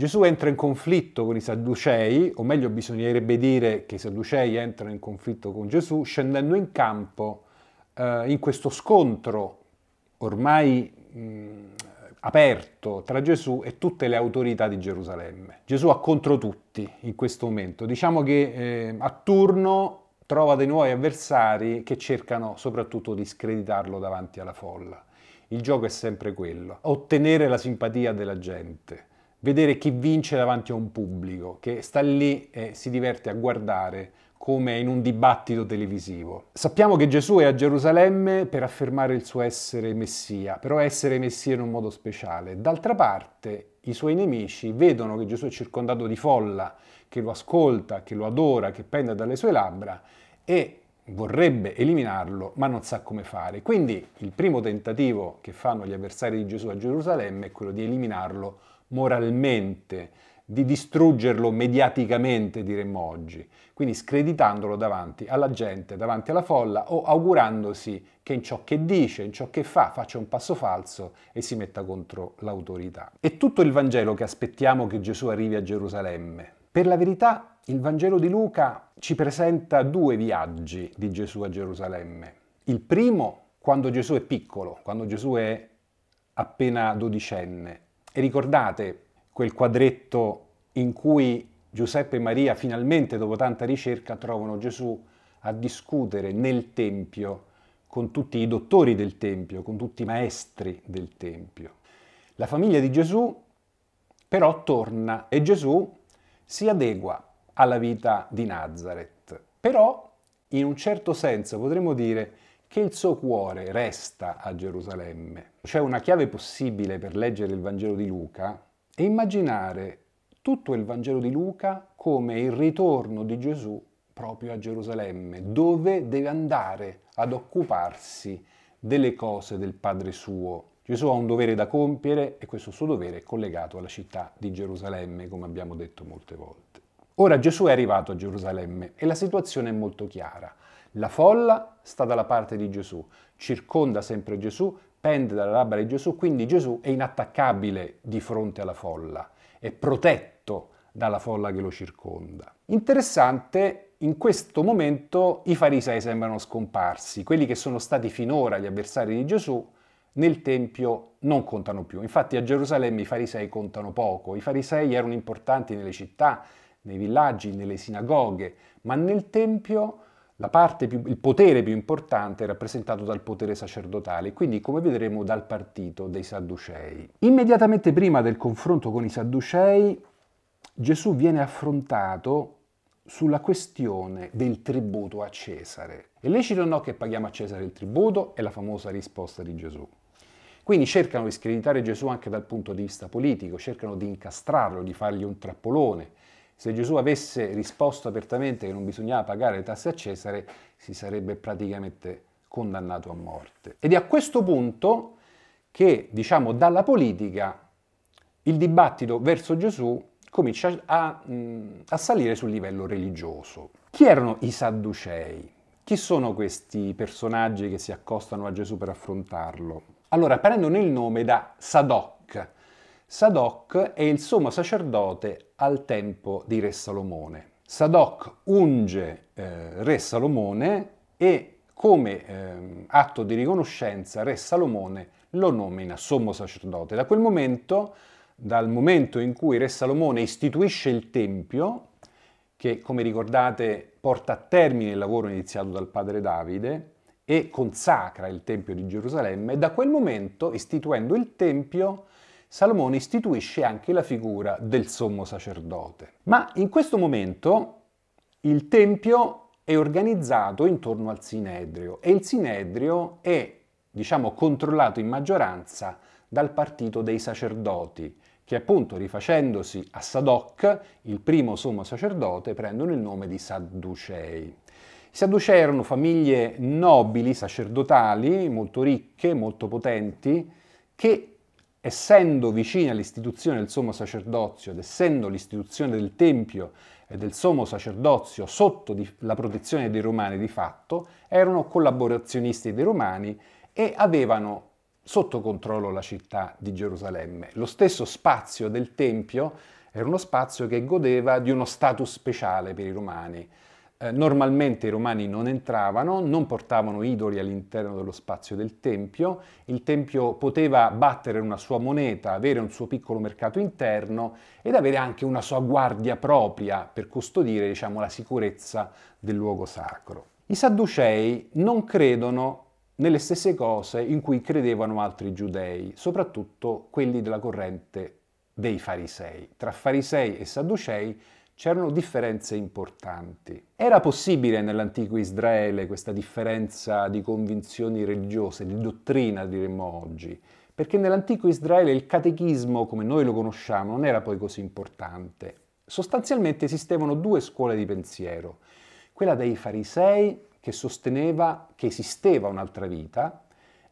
Gesù entra in conflitto con i Sadducei, o meglio bisognerebbe dire che i Sadducei entrano in conflitto con Gesù, scendendo in campo eh, in questo scontro ormai mh, mm, aperto tra Gesù e tutte le autorità di Gerusalemme. Gesù ha contro tutti in questo momento. Diciamo che eh, a turno trova dei nuovi avversari che cercano soprattutto di screditarlo davanti alla folla. Il gioco è sempre quello, ottenere la simpatia della gente vedere chi vince davanti a un pubblico che sta lì e si diverte a guardare come in un dibattito televisivo. Sappiamo che Gesù è a Gerusalemme per affermare il suo essere Messia, però essere Messia in un modo speciale. D'altra parte i suoi nemici vedono che Gesù è circondato di folla, che lo ascolta, che lo adora, che pende dalle sue labbra e vorrebbe eliminarlo, ma non sa come fare. Quindi il primo tentativo che fanno gli avversari di Gesù a Gerusalemme è quello di eliminarlo moralmente, di distruggerlo mediaticamente, diremmo oggi, quindi screditandolo davanti alla gente, davanti alla folla o augurandosi che in ciò che dice, in ciò che fa, faccia un passo falso e si metta contro l'autorità. È tutto il Vangelo che aspettiamo che Gesù arrivi a Gerusalemme. Per la verità, il Vangelo di Luca ci presenta due viaggi di Gesù a Gerusalemme. Il primo, quando Gesù è piccolo, quando Gesù è appena dodicenne, e ricordate quel quadretto in cui Giuseppe e Maria finalmente, dopo tanta ricerca, trovano Gesù a discutere nel Tempio con tutti i dottori del Tempio, con tutti i maestri del Tempio. La famiglia di Gesù però torna e Gesù si adegua alla vita di Nazareth. Però, in un certo senso, potremmo dire, che il suo cuore resta a Gerusalemme. C'è una chiave possibile per leggere il Vangelo di Luca e immaginare tutto il Vangelo di Luca come il ritorno di Gesù proprio a Gerusalemme, dove deve andare ad occuparsi delle cose del Padre suo. Gesù ha un dovere da compiere e questo suo dovere è collegato alla città di Gerusalemme, come abbiamo detto molte volte. Ora Gesù è arrivato a Gerusalemme e la situazione è molto chiara. La folla sta dalla parte di Gesù, circonda sempre Gesù, pende dalla labbra di Gesù, quindi Gesù è inattaccabile di fronte alla folla, è protetto dalla folla che lo circonda. Interessante, in questo momento i farisei sembrano scomparsi, quelli che sono stati finora gli avversari di Gesù nel Tempio non contano più. Infatti a Gerusalemme i farisei contano poco, i farisei erano importanti nelle città, nei villaggi, nelle sinagoghe, ma nel Tempio più, il potere più importante è rappresentato dal potere sacerdotale, quindi come vedremo dal partito dei Sadducei. Immediatamente prima del confronto con i Sadducei, Gesù viene affrontato sulla questione del tributo a Cesare. È lecito o no che paghiamo a Cesare il tributo? È la famosa risposta di Gesù. Quindi cercano di screditare Gesù anche dal punto di vista politico, cercano di incastrarlo, di fargli un trappolone, se Gesù avesse risposto apertamente che non bisognava pagare le tasse a Cesare, si sarebbe praticamente condannato a morte. Ed è a questo punto che, diciamo, dalla politica il dibattito verso Gesù comincia a, mm, a, salire sul livello religioso. Chi erano i Sadducei? Chi sono questi personaggi che si accostano a Gesù per affrontarlo? Allora, prendono il nome da Sadoc, Sadoc è il sommo sacerdote al tempo di Re Salomone. Sadoc unge eh, Re Salomone e come eh, atto di riconoscenza Re Salomone lo nomina sommo sacerdote. Da quel momento, dal momento in cui Re Salomone istituisce il Tempio, che come ricordate porta a termine il lavoro iniziato dal padre Davide e consacra il Tempio di Gerusalemme, da quel momento, istituendo il Tempio, Salomone istituisce anche la figura del sommo sacerdote. Ma in questo momento il Tempio è organizzato intorno al Sinedrio e il Sinedrio è, diciamo, controllato in maggioranza dal partito dei sacerdoti, che appunto rifacendosi a Sadoc, il primo sommo sacerdote, prendono il nome di Sadducei. I Sadducei erano famiglie nobili, sacerdotali, molto ricche, molto potenti, che essendo vicini all'istituzione del sommo sacerdozio ed essendo l'istituzione del Tempio e del sommo sacerdozio sotto la protezione dei romani di fatto, erano collaborazionisti dei romani e avevano sotto controllo la città di Gerusalemme. Lo stesso spazio del Tempio era uno spazio che godeva di uno status speciale per i romani, eh, normalmente i romani non entravano, non portavano idoli all'interno dello spazio del Tempio, il Tempio poteva battere una sua moneta, avere un suo piccolo mercato interno ed avere anche una sua guardia propria per custodire diciamo, la sicurezza del luogo sacro. I Sadducei non credono nelle stesse cose in cui credevano altri giudei, soprattutto quelli della corrente dei farisei. Tra farisei e sadducei c'erano differenze importanti. Era possibile nell'antico Israele questa differenza di convinzioni religiose, di dottrina diremmo oggi, perché nell'antico Israele il catechismo, come noi lo conosciamo, non era poi così importante. Sostanzialmente esistevano due scuole di pensiero, quella dei farisei che sosteneva che esisteva un'altra vita,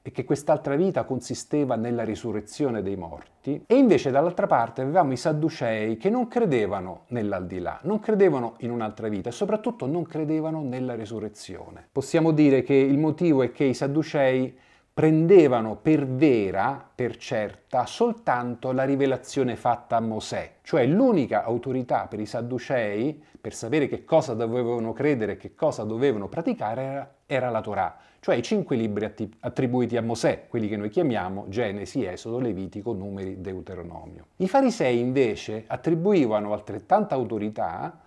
e che quest'altra vita consisteva nella risurrezione dei morti, e invece dall'altra parte avevamo i sadducei che non credevano nell'aldilà, non credevano in un'altra vita e soprattutto non credevano nella risurrezione. Possiamo dire che il motivo è che i sadducei prendevano per vera, per certa, soltanto la rivelazione fatta a Mosè, cioè l'unica autorità per i sadducei per sapere che cosa dovevano credere e che cosa dovevano praticare era, era la Torah, cioè i cinque libri attribuiti a Mosè, quelli che noi chiamiamo Genesi, Esodo, Levitico, Numeri, Deuteronomio. I farisei invece attribuivano altrettanta autorità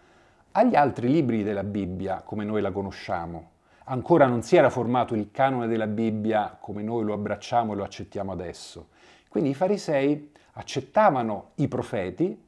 agli altri libri della Bibbia come noi la conosciamo, ancora non si era formato il canone della Bibbia come noi lo abbracciamo e lo accettiamo adesso. Quindi i farisei accettavano i profeti,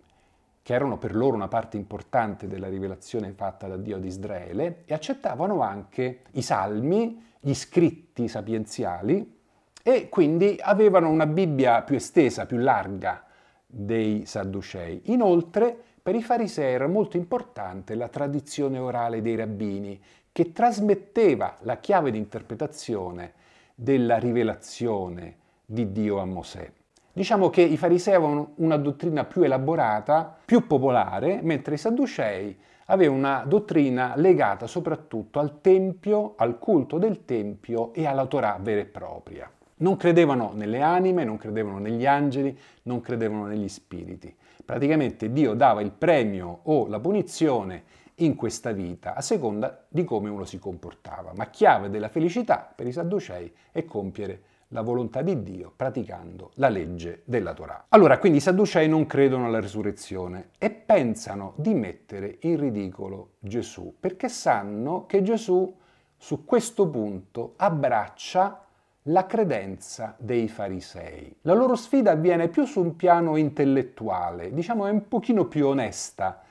che erano per loro una parte importante della rivelazione fatta da Dio ad Israele, e accettavano anche i salmi, gli scritti sapienziali, e quindi avevano una Bibbia più estesa, più larga dei Sadducei. Inoltre, per i farisei era molto importante la tradizione orale dei rabbini, che trasmetteva la chiave di interpretazione della rivelazione di Dio a Mosè. Diciamo che i farisei avevano una dottrina più elaborata, più popolare, mentre i sadducei avevano una dottrina legata soprattutto al tempio, al culto del tempio e alla Torah vera e propria. Non credevano nelle anime, non credevano negli angeli, non credevano negli spiriti. Praticamente Dio dava il premio o la punizione in questa vita, a seconda di come uno si comportava. Ma chiave della felicità per i Sadducei è compiere la volontà di Dio praticando la legge della Torah. Allora, quindi i Sadducei non credono alla resurrezione e pensano di mettere in ridicolo Gesù, perché sanno che Gesù su questo punto abbraccia la credenza dei farisei. La loro sfida avviene più su un piano intellettuale, diciamo è un pochino più onesta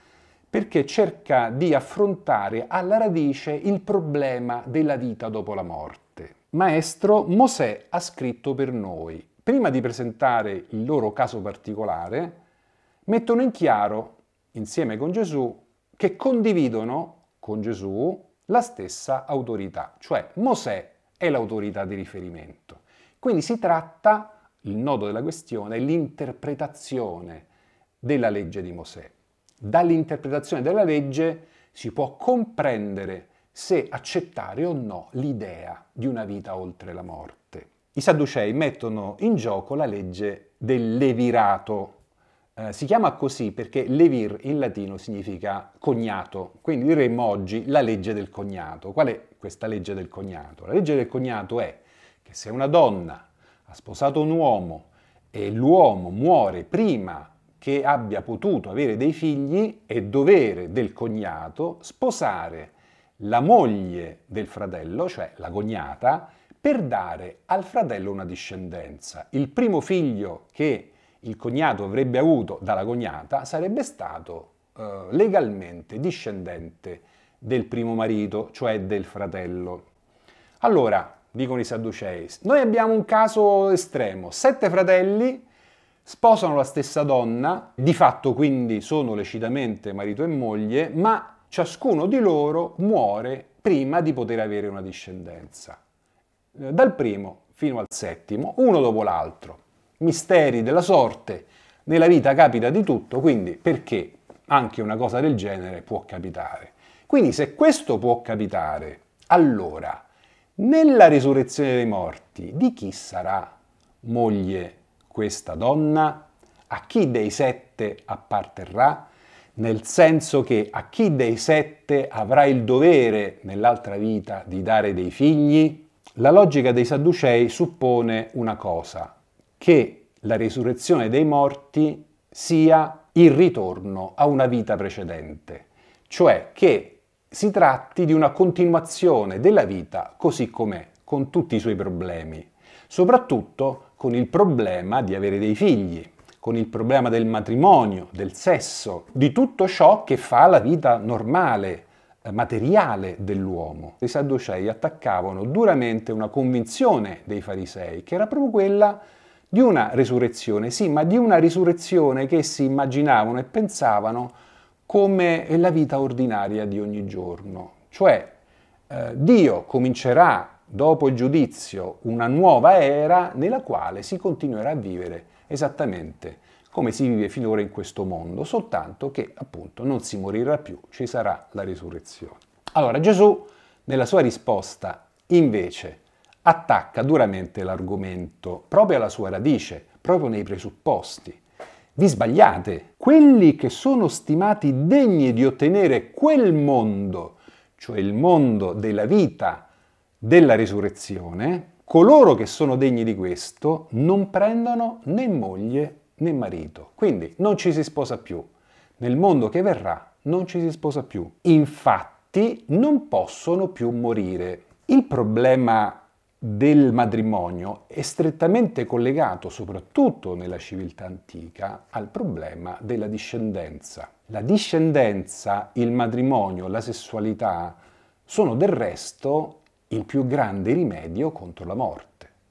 perché cerca di affrontare alla radice il problema della vita dopo la morte. Maestro Mosè ha scritto per noi. Prima di presentare il loro caso particolare, mettono in chiaro, insieme con Gesù, che condividono con Gesù la stessa autorità, cioè Mosè è l'autorità di riferimento. Quindi si tratta, il nodo della questione, l'interpretazione della legge di Mosè. Dall'interpretazione della legge si può comprendere se accettare o no l'idea di una vita oltre la morte. I Sadducei mettono in gioco la legge del levirato. Eh, si chiama così perché levir in latino significa cognato, quindi diremmo oggi la legge del cognato. Qual è questa legge del cognato? La legge del cognato è che se una donna ha sposato un uomo e l'uomo muore prima che abbia potuto avere dei figli è dovere del cognato sposare la moglie del fratello, cioè la cognata, per dare al fratello una discendenza. Il primo figlio che il cognato avrebbe avuto dalla cognata sarebbe stato eh, legalmente discendente del primo marito, cioè del fratello. Allora, dicono i Sadducei, noi abbiamo un caso estremo, sette fratelli, Sposano la stessa donna, di fatto quindi sono lecitamente marito e moglie, ma ciascuno di loro muore prima di poter avere una discendenza. Eh, dal primo fino al settimo, uno dopo l'altro. Misteri della sorte, nella vita capita di tutto, quindi perché anche una cosa del genere può capitare. Quindi se questo può capitare, allora nella risurrezione dei morti di chi sarà moglie questa donna? A chi dei sette apparterrà? Nel senso che a chi dei sette avrà il dovere nell'altra vita di dare dei figli? La logica dei Sadducei suppone una cosa, che la risurrezione dei morti sia il ritorno a una vita precedente, cioè che si tratti di una continuazione della vita così com'è, con tutti i suoi problemi soprattutto con il problema di avere dei figli, con il problema del matrimonio, del sesso, di tutto ciò che fa la vita normale, eh, materiale dell'uomo. I Sadducei attaccavano duramente una convinzione dei farisei, che era proprio quella di una risurrezione, sì, ma di una risurrezione che si immaginavano e pensavano come la vita ordinaria di ogni giorno. Cioè, eh, Dio comincerà dopo il giudizio, una nuova era nella quale si continuerà a vivere esattamente come si vive finora in questo mondo, soltanto che appunto non si morirà più, ci sarà la risurrezione. Allora Gesù nella sua risposta invece attacca duramente l'argomento proprio alla sua radice, proprio nei presupposti. Vi sbagliate, quelli che sono stimati degni di ottenere quel mondo, cioè il mondo della vita, della risurrezione, coloro che sono degni di questo non prendono né moglie né marito. Quindi non ci si sposa più. Nel mondo che verrà non ci si sposa più. Infatti non possono più morire. Il problema del matrimonio è strettamente collegato, soprattutto nella civiltà antica, al problema della discendenza. La discendenza, il matrimonio, la sessualità sono del resto il più grande rimedio contro la morte.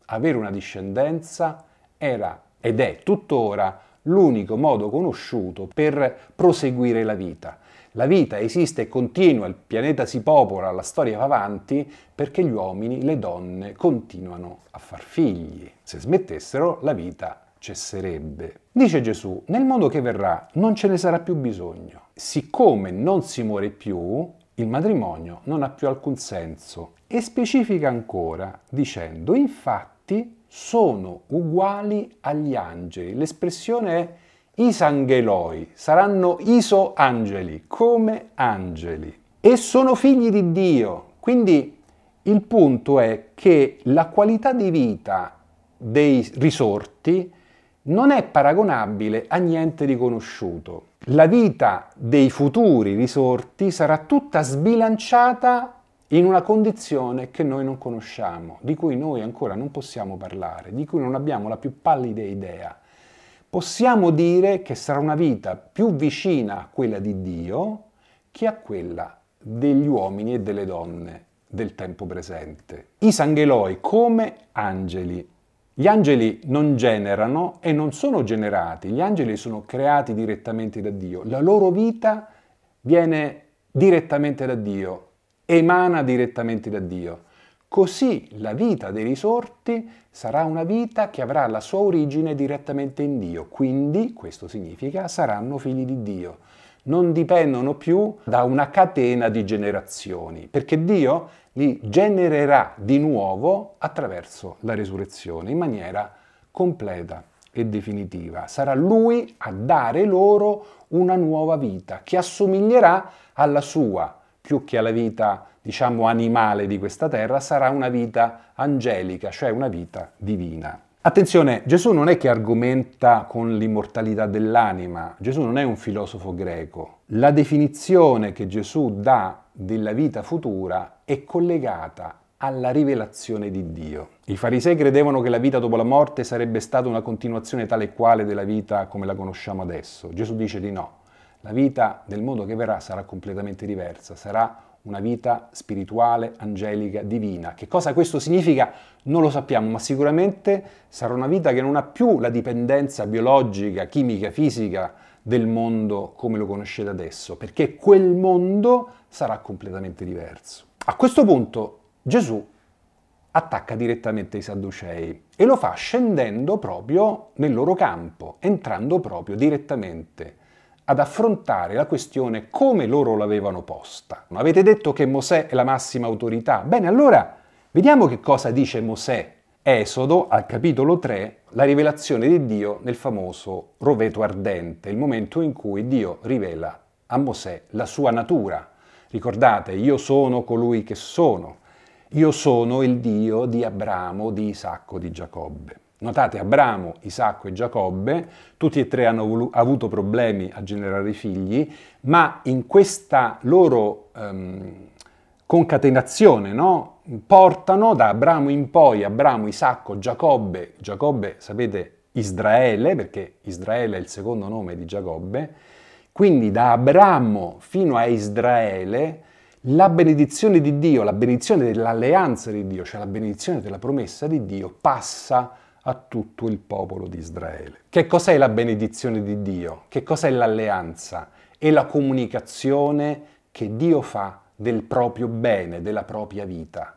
Avere una discendenza era ed è tuttora l'unico modo conosciuto per proseguire la vita. La vita esiste e continua, il pianeta si popola, la storia va avanti perché gli uomini, le donne continuano a far figli. Se smettessero, la vita cesserebbe. Dice Gesù, nel mondo che verrà non ce ne sarà più bisogno. Siccome non si muore più, il matrimonio non ha più alcun senso e specifica ancora dicendo infatti sono uguali agli angeli. L'espressione è isangeloi, saranno isoangeli, come angeli. E sono figli di Dio. Quindi il punto è che la qualità di vita dei risorti non è paragonabile a niente riconosciuto la vita dei futuri risorti sarà tutta sbilanciata in una condizione che noi non conosciamo, di cui noi ancora non possiamo parlare, di cui non abbiamo la più pallida idea. Possiamo dire che sarà una vita più vicina a quella di Dio che a quella degli uomini e delle donne del tempo presente. I sangheloi come angeli gli angeli non generano e non sono generati, gli angeli sono creati direttamente da Dio, la loro vita viene direttamente da Dio, emana direttamente da Dio. Così la vita dei risorti sarà una vita che avrà la sua origine direttamente in Dio, quindi questo significa saranno figli di Dio. Non dipendono più da una catena di generazioni, perché Dio li genererà di nuovo attraverso la resurrezione in maniera completa e definitiva. Sarà lui a dare loro una nuova vita che assomiglierà alla sua, più che alla vita, diciamo, animale di questa terra, sarà una vita angelica, cioè una vita divina. Attenzione, Gesù non è che argomenta con l'immortalità dell'anima, Gesù non è un filosofo greco. La definizione che Gesù dà della vita futura è collegata alla rivelazione di Dio. I farisei credevano che la vita dopo la morte sarebbe stata una continuazione tale e quale della vita come la conosciamo adesso. Gesù dice di no. La vita nel mondo che verrà sarà completamente diversa, sarà una vita spirituale, angelica, divina. Che cosa questo significa non lo sappiamo, ma sicuramente sarà una vita che non ha più la dipendenza biologica, chimica, fisica del mondo come lo conoscete adesso, perché quel mondo sarà completamente diverso. A questo punto Gesù attacca direttamente i Sadducei e lo fa scendendo proprio nel loro campo, entrando proprio direttamente ad affrontare la questione come loro l'avevano posta. Non Avete detto che Mosè è la massima autorità. Bene, allora vediamo che cosa dice Mosè. Esodo, al capitolo 3, la rivelazione di Dio nel famoso roveto ardente, il momento in cui Dio rivela a Mosè la sua natura. Ricordate, io sono colui che sono, io sono il Dio di Abramo, di Isacco, di Giacobbe. Notate Abramo, Isacco e Giacobbe, tutti e tre hanno avuto problemi a generare figli, ma in questa loro ehm, concatenazione no? portano da Abramo in poi, Abramo, Isacco, Giacobbe, Giacobbe sapete Israele, perché Israele è il secondo nome di Giacobbe, quindi da Abramo fino a Israele la benedizione di Dio, la benedizione dell'alleanza di Dio, cioè la benedizione della promessa di Dio passa a tutto il popolo di Israele. Che cos'è la benedizione di Dio? Che cos'è l'alleanza? È la comunicazione che Dio fa del proprio bene, della propria vita.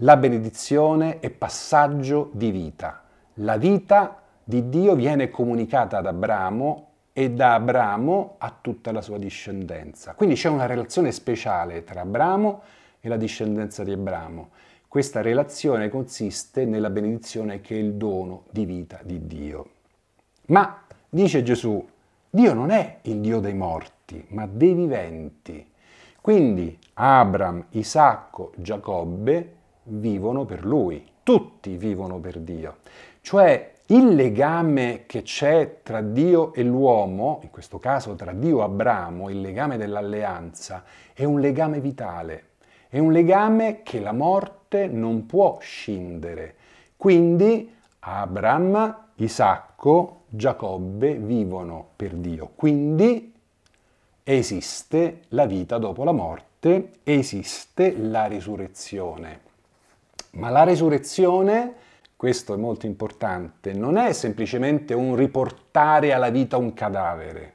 La benedizione è passaggio di vita. La vita di Dio viene comunicata ad Abramo e da Abramo a tutta la sua discendenza. Quindi c'è una relazione speciale tra Abramo e la discendenza di Abramo questa relazione consiste nella benedizione che è il dono di vita di Dio. Ma, dice Gesù, Dio non è il Dio dei morti, ma dei viventi. Quindi Abram, Isacco, Giacobbe vivono per lui, tutti vivono per Dio. Cioè il legame che c'è tra Dio e l'uomo, in questo caso tra Dio e Abramo, il legame dell'alleanza, è un legame vitale. È un legame che la morte non può scindere. Quindi Abram, Isacco, Giacobbe vivono per Dio. Quindi esiste la vita dopo la morte, esiste la risurrezione. Ma la risurrezione, questo è molto importante, non è semplicemente un riportare alla vita un cadavere,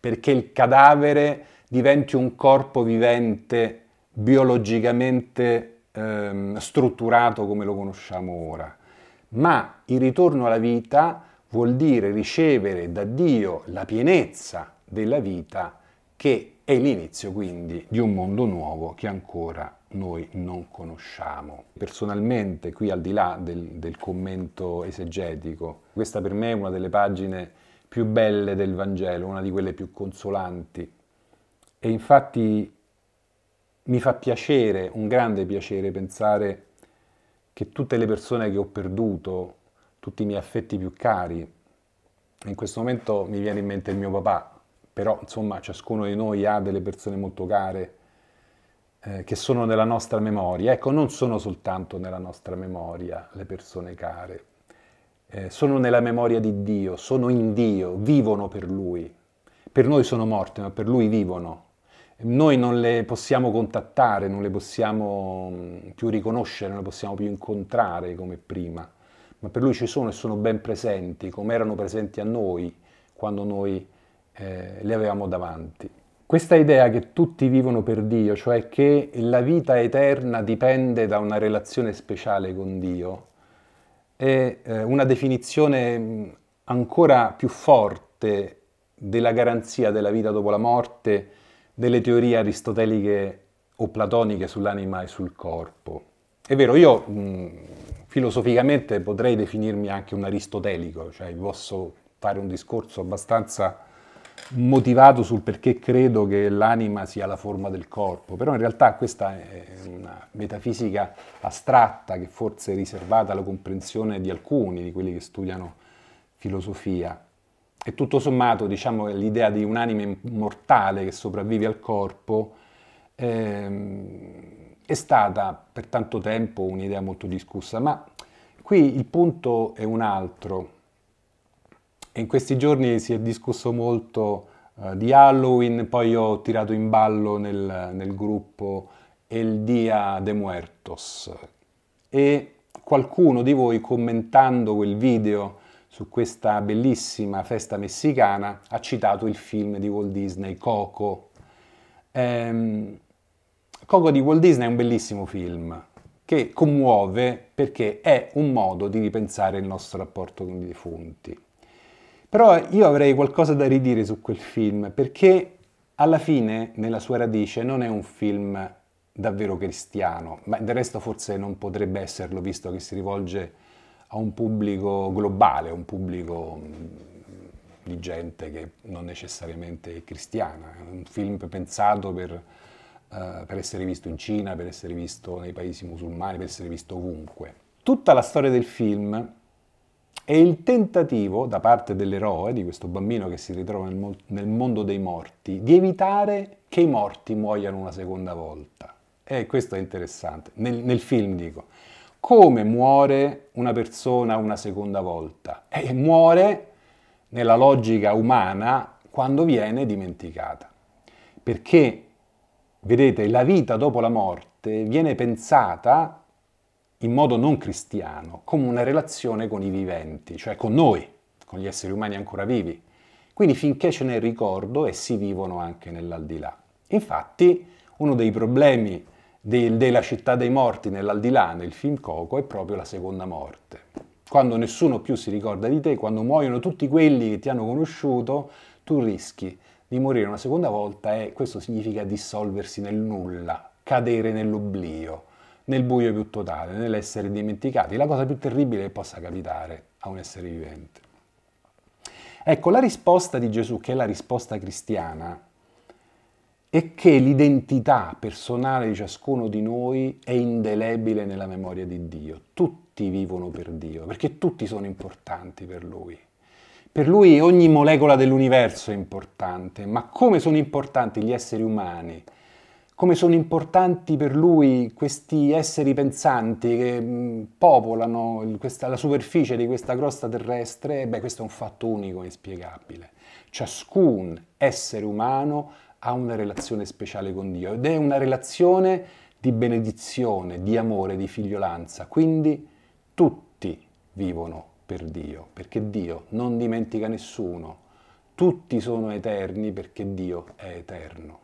perché il cadavere diventi un corpo vivente biologicamente ehm, strutturato come lo conosciamo ora, ma il ritorno alla vita vuol dire ricevere da Dio la pienezza della vita che è l'inizio quindi di un mondo nuovo che ancora noi non conosciamo. Personalmente, qui al di là del, del commento esegetico, questa per me è una delle pagine più belle del Vangelo, una di quelle più consolanti. E infatti mi fa piacere, un grande piacere pensare che tutte le persone che ho perduto, tutti i miei affetti più cari, in questo momento mi viene in mente il mio papà, però insomma ciascuno di noi ha delle persone molto care eh, che sono nella nostra memoria. Ecco, non sono soltanto nella nostra memoria le persone care, eh, sono nella memoria di Dio, sono in Dio, vivono per Lui. Per noi sono morte, ma per Lui vivono noi non le possiamo contattare, non le possiamo mm, più riconoscere, non le possiamo più incontrare come prima, ma per lui ci sono e sono ben presenti, come erano presenti a noi quando noi eh, le avevamo davanti. Questa idea che tutti vivono per Dio, cioè che la vita eterna dipende da una relazione speciale con Dio, è eh, una definizione mm, ancora più forte della garanzia della vita dopo la morte, delle teorie aristoteliche o platoniche sull'anima e sul corpo. È vero, io mh, filosoficamente potrei definirmi anche un aristotelico, cioè posso fare un discorso abbastanza motivato sul perché credo che l'anima sia la forma del corpo, però in realtà questa è una metafisica astratta che forse è riservata alla comprensione di alcuni, di quelli che studiano filosofia. E tutto sommato, diciamo, l'idea di un'anima mortale che sopravvive al corpo eh, è stata per tanto tempo un'idea molto discussa, ma qui il punto è un altro. in questi giorni si è discusso molto eh, di Halloween, poi ho tirato in ballo nel, nel gruppo El Dia de Muertos e qualcuno di voi commentando quel video su questa bellissima festa messicana ha citato il film di Walt Disney, Coco. Ehm, Coco di Walt Disney è un bellissimo film che commuove perché è un modo di ripensare il nostro rapporto con i defunti. Però io avrei qualcosa da ridire su quel film perché alla fine, nella sua radice, non è un film davvero cristiano, ma del resto forse non potrebbe esserlo visto che si rivolge a un pubblico globale, a un pubblico mm, di gente che non necessariamente è cristiana. È un film pensato per, uh, per, essere visto in Cina, per essere visto nei paesi musulmani, per essere visto ovunque. Tutta la storia del film è il tentativo da parte dell'eroe, di questo bambino che si ritrova nel, mo- nel mondo dei morti, di evitare che i morti muoiano una seconda volta. E questo è interessante, nel, nel film dico come muore una persona una seconda volta? E muore nella logica umana quando viene dimenticata. Perché, vedete, la vita dopo la morte viene pensata in modo non cristiano, come una relazione con i viventi, cioè con noi, con gli esseri umani ancora vivi. Quindi finché ce n'è ricordo e si vivono anche nell'aldilà. Infatti, uno dei problemi del, della città dei morti nell'aldilà nel film Coco è proprio la seconda morte. Quando nessuno più si ricorda di te, quando muoiono tutti quelli che ti hanno conosciuto, tu rischi di morire una seconda volta e questo significa dissolversi nel nulla, cadere nell'oblio, nel buio più totale, nell'essere dimenticati, la cosa più terribile che possa capitare a un essere vivente. Ecco, la risposta di Gesù, che è la risposta cristiana, e che l'identità personale di ciascuno di noi è indelebile nella memoria di Dio. Tutti vivono per Dio, perché tutti sono importanti per Lui. Per Lui ogni molecola dell'universo è importante, ma come sono importanti gli esseri umani? Come sono importanti per Lui questi esseri pensanti che mm, popolano questa, la superficie di questa crosta terrestre? Beh, questo è un fatto unico e inspiegabile. Ciascun essere umano ha una relazione speciale con Dio ed è una relazione di benedizione, di amore, di figliolanza. Quindi tutti vivono per Dio, perché Dio non dimentica nessuno. Tutti sono eterni perché Dio è eterno.